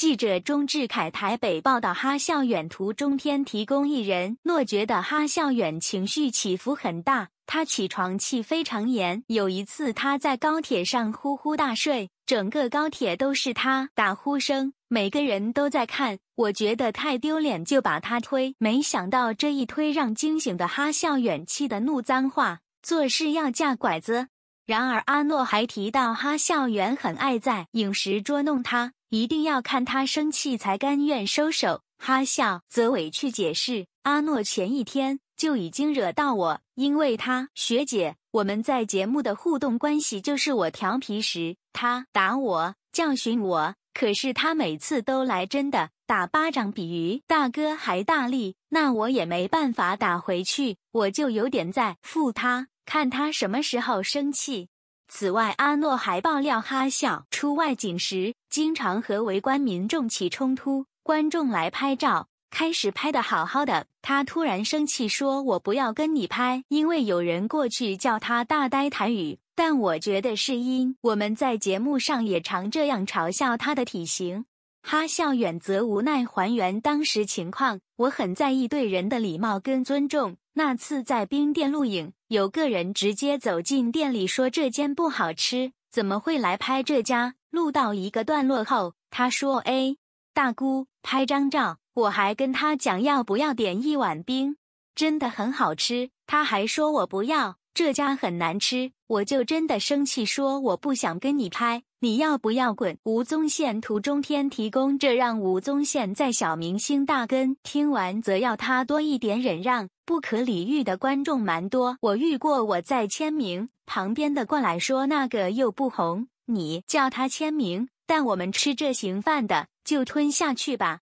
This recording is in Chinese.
记者钟志凯台北报道，哈孝远途中天提供一人，诺觉得哈孝远情绪起伏很大，他起床气非常严。有一次他在高铁上呼呼大睡，整个高铁都是他打呼声，每个人都在看，我觉得太丢脸，就把他推。没想到这一推让惊醒的哈孝远气得怒脏话，做事要架拐子。然而，阿诺还提到，哈笑园很爱在影视捉弄他，一定要看他生气才甘愿收手。哈笑则委屈解释，阿诺前一天就已经惹到我，因为他学姐，我们在节目的互动关系就是我调皮时他打我教训我，可是他每次都来真的，打巴掌比鱼大哥还大力，那我也没办法打回去，我就有点在负他，看他什么时候生气。此外，阿诺还爆料，哈笑出外景时经常和围观民众起冲突。观众来拍照，开始拍的好好的，他突然生气说：“我不要跟你拍，因为有人过去叫他大呆台语。”但我觉得是因我们在节目上也常这样嘲笑他的体型。哈笑远则无奈还原当时情况：“我很在意对人的礼貌跟尊重。”那次在冰店录影，有个人直接走进店里说：“这间不好吃，怎么会来拍这家？”录到一个段落后，他说：“哎，大姑，拍张照。”我还跟他讲要不要点一碗冰，真的很好吃。他还说我不要，这家很难吃，我就真的生气说：“我不想跟你拍。”你要不要滚？吴宗宪途中天提供，这让吴宗宪在小明星大跟听完，则要他多一点忍让。不可理喻的观众蛮多，我遇过，我在签名旁边的过来说，那个又不红，你叫他签名，但我们吃这行饭的，就吞下去吧。